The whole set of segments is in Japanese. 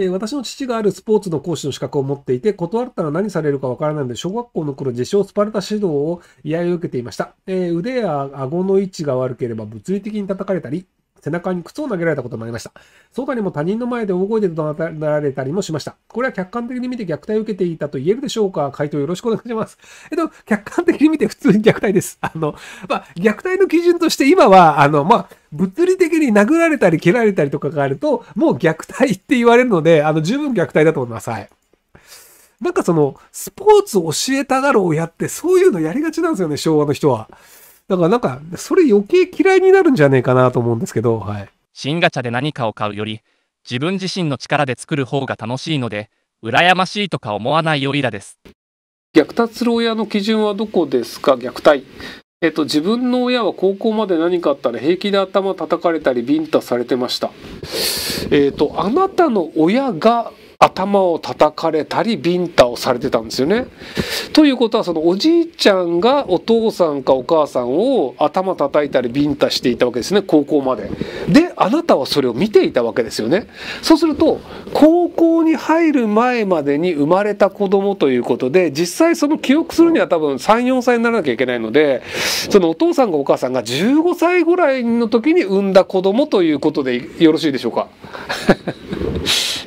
えー、私の父があるスポーツの講師の資格を持っていて、断ったら何されるかわからないので、小学校の頃、自称スパルタ指導を依頼を受けていました。えー、腕や顎の位置が悪ければ物理的に叩かれたり、背中に靴を投げられたこともありました。その他にも他人の前で大声で怒鳴られたりもしました。これは客観的に見て虐待を受けていたと言えるでしょうか回答よろしくお願いします。えっと、客観的に見て普通に虐待です。あの、まあ、虐待の基準として今は、あの、まあ、物理的に殴られたり蹴られたりとかがあると、もう虐待って言われるので、あの、十分虐待だと思います。はい。なんかその、スポーツを教えたがる親ってそういうのやりがちなんですよね、昭和の人は。だからなんか、それ余計嫌いになるんじゃねえかなと思うんですけど、はい。新ガチャで何かを買うより、自分自身の力で作る方が楽しいので、羨ましいとか思わないよりらです。虐達する親の基準はどこですか虐待。えっと、自分の親は高校まで何かあったら平気で頭叩かれたりビンタされてました。えっと、あなたの親が頭を叩かれたりビンタをされてたんですよね。ということはそのおじいちゃんがお父さんかお母さんを頭叩いたりビンタしていたわけですね高校まで。であなたはそれを見ていたわけですよね。そうすると高校に入る前までに生まれた子供ということで実際その記憶するには多分34歳にならなきゃいけないのでそのお父さんかお母さんが15歳ぐらいの時に産んだ子供ということでよろしいでしょうか。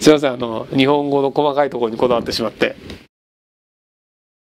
すみませんあの日本語の細かいところにこだわってしまって。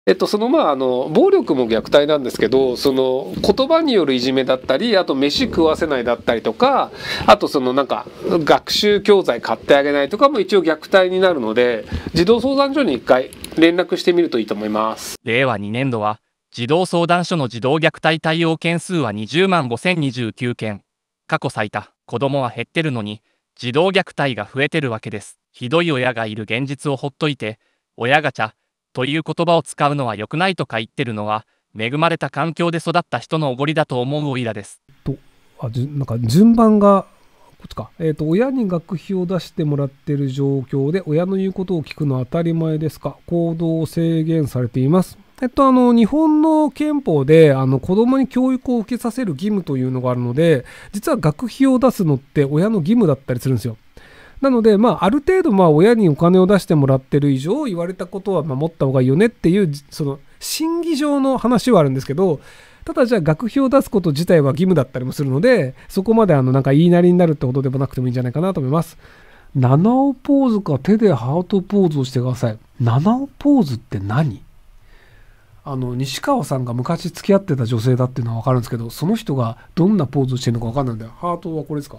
えっと、そのまああの暴力も虐待なんですけどその言葉によるいじめだったりあと飯食わせないだったりとかあとそのなんか学習教材買ってあげないとかも一応虐待になるので児童相談所に1回連絡してみるといいと思います令和2年度は児童相談所の児童虐待対応件数は20万5029件過去最多子どもは減ってるのに児童虐待が増えてるわけです。ひどい親がいる現実をほっといて、親ガチャという言葉を使うのは良くないとか言ってるのは、恵まれた環境で育った人のおごりだと思うオイラです。とあじなんか順番がこっちか、えーと、と親に学費を出してもらってる状況で親の言うことを聞くのは当たり前ですか行動を制限されていますえっと、あの日本の憲法であの子供に教育を受けさせる義務というのがあるので実は学費を出すのって親の義務だったりするんですよ。なので、まあ、ある程度、まあ、親にお金を出してもらってる以上、言われたことは守った方がいいよねっていう、その、審議上の話はあるんですけど、ただじゃあ学費を出すこと自体は義務だったりもするので、そこまであのなんか言いなりになるってことでもなくてもいいんじゃないかなと思います。七尾ポーズか手でハートポーズをしてください。七尾ポーズって何あの西川さんが昔付き合ってた女性だっていうのは分かるんですけどその人がどんなポーズしてるのか分かんないんだよハートはこれですか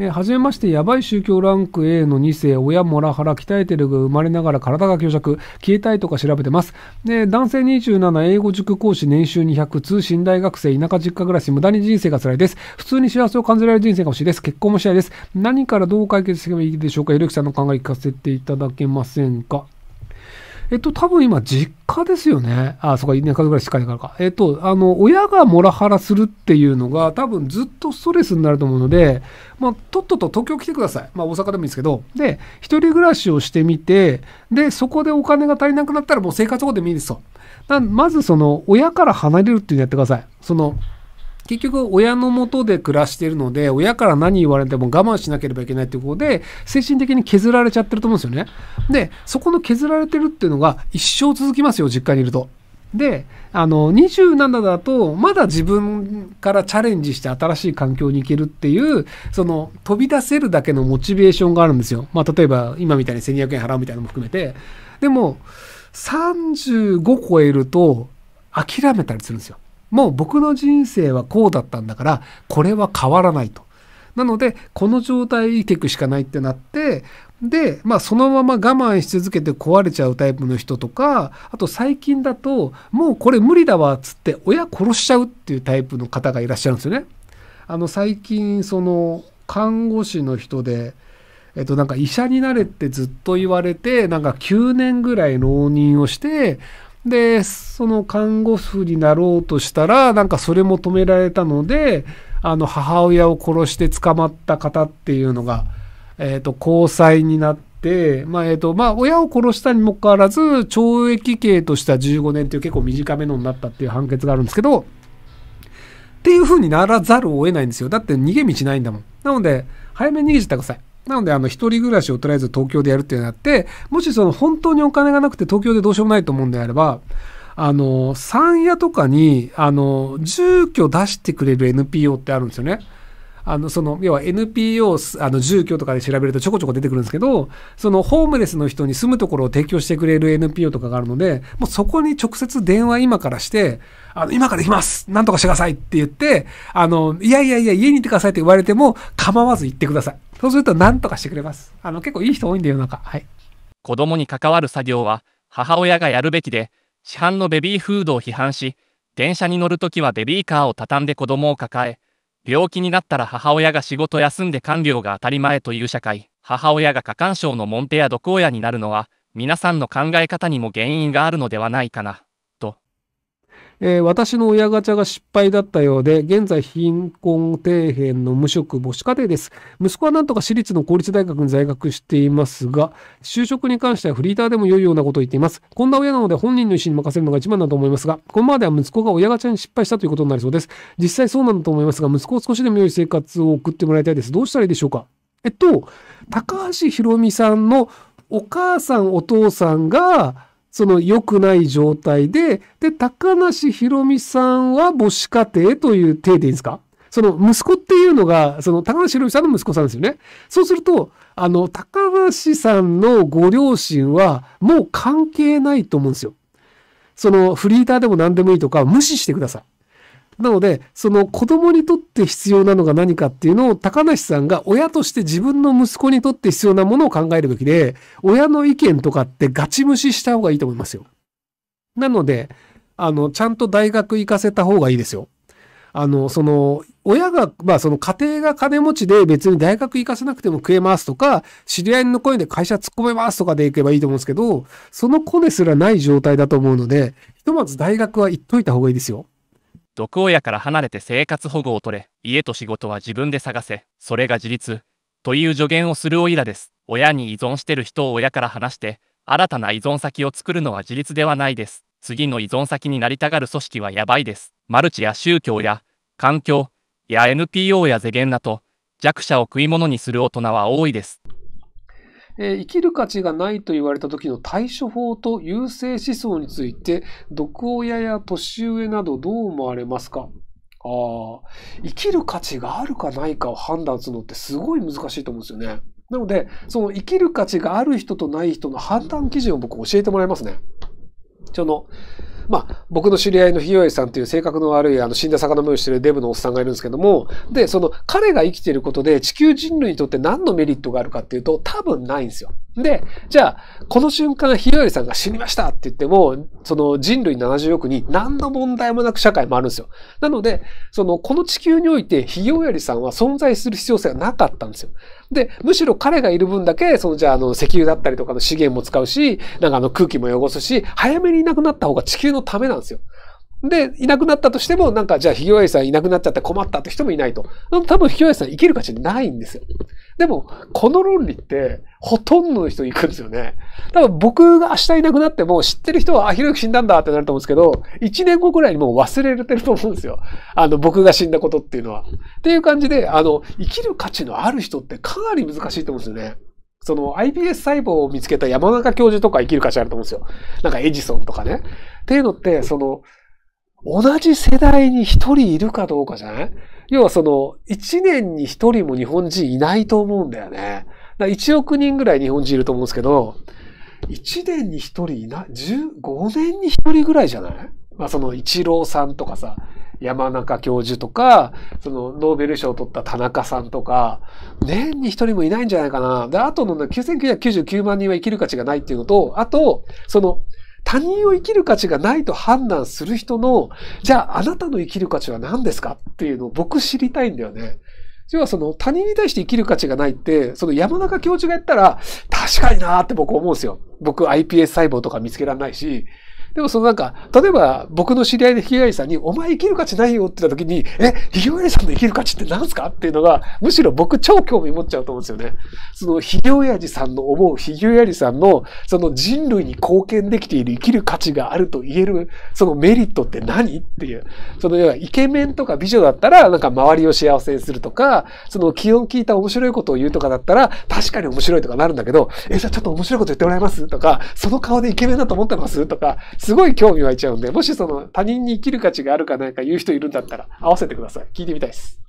えじ初めまして、やばい宗教ランク A の2世、親モラハラ、鍛えてるが生まれながら体が強弱、消えたいとか調べてます。で、男性27、英語塾講師、年収200、通信大学生、田舎実家暮らし、無駄に人生が辛いです。普通に幸せを感じられる人生が欲しいです。結婚もしたいです。何からどう解決すればいいでしょうか、ゆるきさんの考え聞かせていただけませんか。えっと、多分今、実家ですよね。あそこか、1年間ぐらいしかいからか。えっと、あの、親がモラハラするっていうのが、多分ずっとストレスになると思うので、まあ、とっとと東京来てください。まあ、大阪でもいいですけど。で、一人暮らしをしてみて、で、そこでお金が足りなくなったら、もう生活保護でもいいですと。まず、その、親から離れるっていうのやってください。その、結局親のもとで暮らしているので親から何言われても我慢しなければいけないっていうことで精神的に削られちゃってると思うんですよね。でそこの削られてるっていうのが一生続きますよ実家にいると。であの27だとまだ自分からチャレンジして新しい環境に行けるっていうその飛び出せるだけのモチベーションがあるんですよ。まあ、例えば今みたいに1200円払うみたいなのも含めてでも35超えると諦めたりするんですよ。もう僕の人生はこうだったんだから、これは変わらないと。なので、この状態生きていくしかないってなって、で、まあ、そのまま我慢し続けて壊れちゃうタイプの人とか、あと最近だと、もうこれ無理だわ、っつって親殺しちゃうっていうタイプの方がいらっしゃるんですよね。あの、最近、その、看護師の人で、えっと、なんか医者になれってずっと言われて、なんか9年ぐらい浪人をして、で、その看護婦になろうとしたら、なんかそれも止められたので、あの、母親を殺して捕まった方っていうのが、えっ、ー、と、交際になって、まあ、えっ、ー、と、まあ、親を殺したにもかかわらず、懲役刑とした15年っていう結構短めのになったっていう判決があるんですけど、っていう風にならざるを得ないんですよ。だって逃げ道ないんだもん。なので、早めに逃げちゃってください。なので、あの、一人暮らしをとりあえず東京でやるってうのあって、もしその本当にお金がなくて東京でどうしようもないと思うんであれば、あの、山屋とかに、あの、住居出してくれる NPO ってあるんですよね。あの、その、要は NPO、あの、住居とかで調べるとちょこちょこ出てくるんですけど、その、ホームレスの人に住むところを提供してくれる NPO とかがあるので、もうそこに直接電話今からして、あの、今から行きますなんとかしてくださいって言って、あの、いやいやいや、家にいてくださいって言われても、構わず行ってください。そうすると何とかしてくれます。あの結構いい人多いんだよ、なんか。はい。子供に関わる作業は母親がやるべきで、市販のベビーフードを批判し、電車に乗るときはベビーカーを畳んで子供を抱え、病気になったら母親が仕事休んで看病が当たり前という社会、母親が過干渉のモンや毒親になるのは、皆さんの考え方にも原因があるのではないかな。えー、私の親ガチャが失敗だったようで、現在貧困底辺の無職母子家庭です。息子はなんとか私立の公立大学に在学していますが、就職に関してはフリーターでも良いようなことを言っています。こんな親なので本人の意思に任せるのが一番だと思いますが、このままでは息子が親ガチャに失敗したということになりそうです。実際そうなんだと思いますが、息子を少しでも良い生活を送ってもらいたいです。どうしたらいいでしょうかえっと、高橋ひろみさんのお母さんお父さんが、その良くない状態で、で、高梨博美さんは母子家庭という体でいいんですかその息子っていうのが、その高梨博美さんの息子さんですよね。そうすると、あの、高梨さんのご両親はもう関係ないと思うんですよ。そのフリーターでも何でもいいとか無視してください。なので、その子供にとって必要なのが何かっていうのを高梨さんが親として自分の息子にとって必要なものを考えるべきで、親の意見とかってガチ無視した方がいいと思いますよ。なので、あの、ちゃんと大学行かせた方がいいですよ。あの、その、親が、まあその家庭が金持ちで別に大学行かせなくても食えますとか、知り合いの声で会社突っ込めますとかで行けばいいと思うんですけど、その子ですらない状態だと思うので、ひとまず大学は行っといた方がいいですよ。毒親から離れて生活保護を取れ、家と仕事は自分で探せ、それが自立、という助言をするおいらです。親に依存してる人を親から離して、新たな依存先を作るのは自立ではないです。次の依存先になりたがる組織はやばいです。マルチや宗教や、環境、や NPO や世間など、弱者を食い物にする大人は多いです。えー、生きる価値がないと言われた時の対処法と優勢思想について、毒親や年上などどう思われますかあ生きる価値があるかないかを判断するのってすごい難しいと思うんですよね。なので、その生きる価値がある人とない人の判断基準を僕教えてもらいますね。その、まあ、僕の知り合いのひよえさんという性格の悪い、あの、死んだ魚の目をしてるデブのおっさんがいるんですけども、で、その、彼が生きていることで地球人類にとって何のメリットがあるかっていうと、多分ないんですよ。で、じゃあ、この瞬間、ひよえさんが死にましたって言っても、その人類70億に何の問題もなく社会もあるんですよ。なので、その、この地球において、ひよえりさんは存在する必要性はなかったんですよ。で、むしろ彼がいる分だけ、その、じゃあ、あの、石油だったりとかの資源も使うし、なんかあの、空気も汚すし、早めにいなくなった方が地球ののためなんですよ。で、いなくなったとしても、なんか、じゃあ、ひげやじさんいなくなっちゃって困ったって人もいないと。多分、ひげやじさん生きる価値ないんですよ。でも、この論理って、ほとんどの人行くんですよね。多分、僕が明日いなくなっても、知ってる人は、あ、ひろゆき死んだんだってなると思うんですけど、1年後くらいにもう忘れてると思うんですよ。あの、僕が死んだことっていうのは。っていう感じで、あの、生きる価値のある人ってかなり難しいと思うんですよね。その iPS 細胞を見つけた山中教授とか生きる価値あると思うんですよ。なんかエジソンとかね。っていうのって、その、同じ世代に一人いるかどうかじゃない要はその、一年に一人も日本人いないと思うんだよね。だ1億人ぐらい日本人いると思うんですけど、1年に1人いない、15年に1人ぐらいじゃないまあその一郎さんとかさ、山中教授とか、そのノーベル賞を取った田中さんとか、年に一人もいないんじゃないかな。で、あとの9999万人は生きる価値がないっていうのと、あと、その、他人を生きる価値がないと判断する人の、じゃああなたの生きる価値は何ですかっていうのを僕知りたいんだよね。要はその他人に対して生きる価値がないって、その山中教授がやったら、確かになーって僕思うんですよ。僕 iPS 細胞とか見つけられないし、でもそのなんか、例えば僕の知り合いでひげやりさんに、お前生きる価値ないよって言った時に、え、ひげやりさんの生きる価値って何すかっていうのが、むしろ僕超興味持っちゃうと思うんですよね。そのひげおやじさんの思うひげおやじさんの、その人類に貢献できている生きる価値があると言える、そのメリットって何っていう。その要はイケメンとか美女だったら、なんか周りを幸せにするとか、その気温聞いた面白いことを言うとかだったら、確かに面白いとかなるんだけど、え、じゃあちょっと面白いこと言ってもらえますとか、その顔でイケメンだと思ってますとか、すごい興味湧いちゃうんで、もしその他人に生きる価値があるかないか言う人いるんだったら合わせてください。聞いてみたいです。